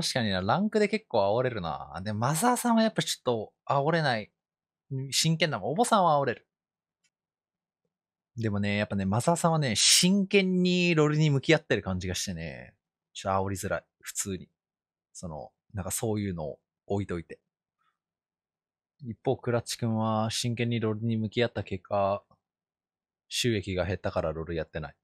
確かにな、ランクで結構煽れるな。で、マザーさんはやっぱちょっと煽れない。真剣なもん。お坊さんは煽れる。でもね、やっぱね、マザーさんはね、真剣にロールに向き合ってる感じがしてね、ちょっと煽りづらい。普通に。その、なんかそういうのを置いといて。一方、クラッチ君は真剣にロールに向き合った結果、収益が減ったからロールやってない。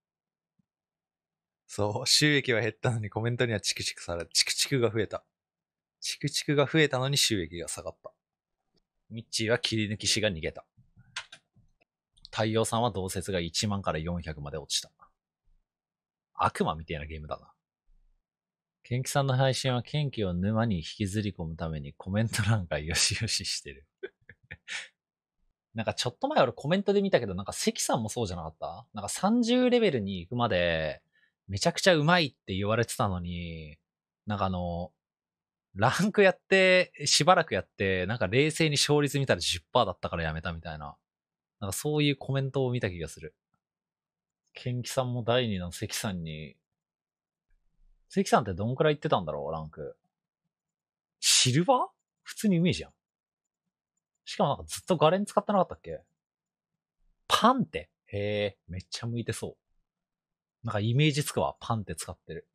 そう、収益は減ったのにコメントにはチクチクされ、チクチクが増えた。チクチクが増えたのに収益が下がった。ミッチーは切り抜き師が逃げた。太陽さんは同説が1万から400まで落ちた。悪魔みたいなゲームだな。ケンキさんの配信はケンキを沼に引きずり込むためにコメント欄がよしよししてる なんかちょっと前俺コメントで見たけど、なんか関さんもそうじゃなかったなんか30レベルに行くまで、めちゃくちゃうまいって言われてたのに、なんかあの、ランクやって、しばらくやって、なんか冷静に勝率見たら10%だったからやめたみたいな。なんかそういうコメントを見た気がする。ケンキさんも第2の関さんに、関さんってどんくらい行ってたんだろう、ランク。シルバー普通にうめえじゃん。しかもなんかずっとガレン使ってなかったっけパンって。へえ、めっちゃ向いてそう。なんかイメージつくわ。パンって使ってる。